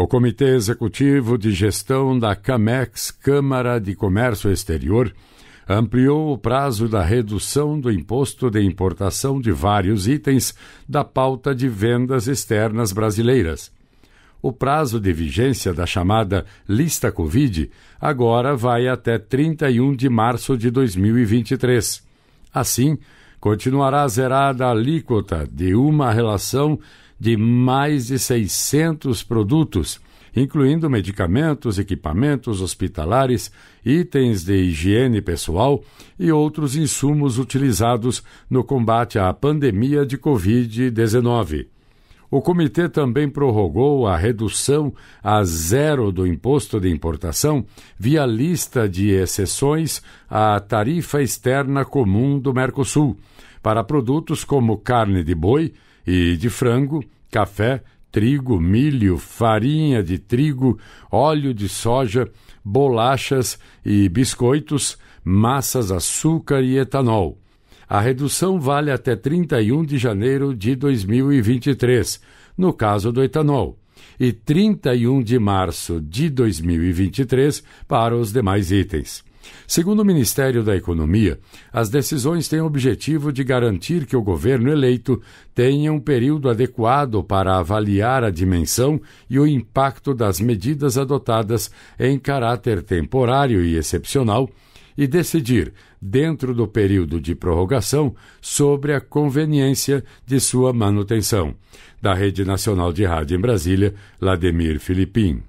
O Comitê Executivo de Gestão da CAMEX, Câmara de Comércio Exterior, ampliou o prazo da redução do imposto de importação de vários itens da pauta de vendas externas brasileiras. O prazo de vigência da chamada lista Covid agora vai até 31 de março de 2023. Assim, continuará zerada a alíquota de uma relação de mais de 600 produtos, incluindo medicamentos, equipamentos hospitalares, itens de higiene pessoal e outros insumos utilizados no combate à pandemia de Covid-19. O comitê também prorrogou a redução a zero do imposto de importação via lista de exceções à tarifa externa comum do Mercosul para produtos como carne de boi e de frango, café, trigo, milho, farinha de trigo, óleo de soja, bolachas e biscoitos, massas, açúcar e etanol. A redução vale até 31 de janeiro de 2023, no caso do etanol, e 31 de março de 2023 para os demais itens. Segundo o Ministério da Economia, as decisões têm o objetivo de garantir que o governo eleito tenha um período adequado para avaliar a dimensão e o impacto das medidas adotadas em caráter temporário e excepcional e decidir, dentro do período de prorrogação, sobre a conveniência de sua manutenção. Da Rede Nacional de Rádio em Brasília, Lademir Filipim.